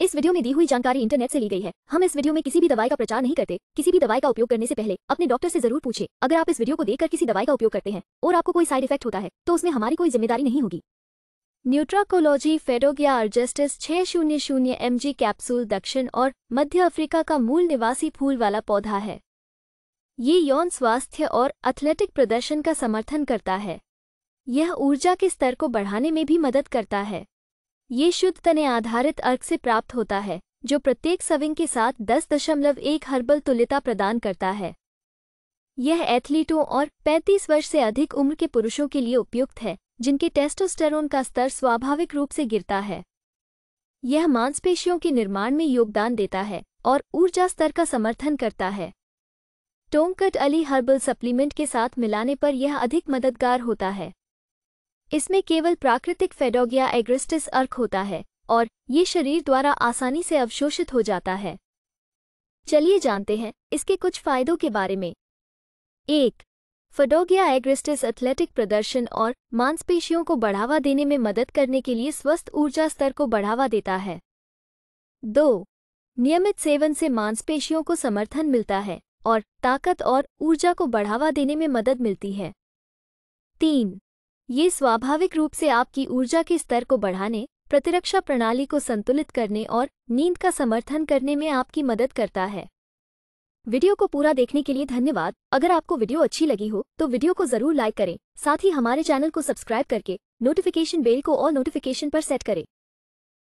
इस वीडियो में दी हुई जानकारी इंटरनेट से ली गई है हम इस वीडियो में किसी भी दवाई का प्रचार नहीं करते किसी भी दवाई का उपयोग करने से पहले अपने डॉक्टर से जरूर पूछे अगर आप इस वीडियो को देखकर किसी दवाई का उपयोग करते हैं और आपको कोई साइड इफेक्ट होता है तो उसमें हमारी कोई जिम्मेदारी नहीं होगी न्यूट्राकोलॉजी फेडोगिया अर्जेस्टिस छह शून्य शून्य एम कैप्सूल दक्षिण और मध्य अफ्रीका का मूल निवासी फूल वाला पौधा है ये यौन स्वास्थ्य और एथलेटिक प्रदर्शन का समर्थन करता है यह ऊर्जा के स्तर को बढ़ाने में भी मदद करता है ये शुद्ध तने आधारित अर्क से प्राप्त होता है जो प्रत्येक सविंग के साथ दस दशमलव एक हर्बल तुल्यता प्रदान करता है यह एथलीटों और 35 वर्ष से अधिक उम्र के पुरुषों के लिए उपयुक्त है जिनके टेस्टोस्टेरोन का स्तर स्वाभाविक रूप से गिरता है यह मांसपेशियों के निर्माण में योगदान देता है और ऊर्जा स्तर का समर्थन करता है टोंकट अली हर्बल सप्लीमेंट के साथ मिलाने पर यह अधिक मददगार होता है इसमें केवल प्राकृतिक फेडोगिया एग्रिस्टिस अर्क होता है और ये शरीर द्वारा आसानी से अवशोषित हो जाता है चलिए जानते हैं इसके कुछ फायदों के बारे में एक फडोगिया एग्रिस्टिस एथलेटिक प्रदर्शन और मांसपेशियों को बढ़ावा देने में मदद करने के लिए स्वस्थ ऊर्जा स्तर को बढ़ावा देता है दो नियमित सेवन से मांसपेशियों को समर्थन मिलता है और ताकत और ऊर्जा को बढ़ावा देने में मदद मिलती है तीन ये स्वाभाविक रूप से आपकी ऊर्जा के स्तर को बढ़ाने प्रतिरक्षा प्रणाली को संतुलित करने और नींद का समर्थन करने में आपकी मदद करता है वीडियो को पूरा देखने के लिए धन्यवाद अगर आपको वीडियो अच्छी लगी हो तो वीडियो को जरूर लाइक करें साथ ही हमारे चैनल को सब्सक्राइब करके नोटिफिकेशन बेल को और नोटिफिकेशन पर सेट करें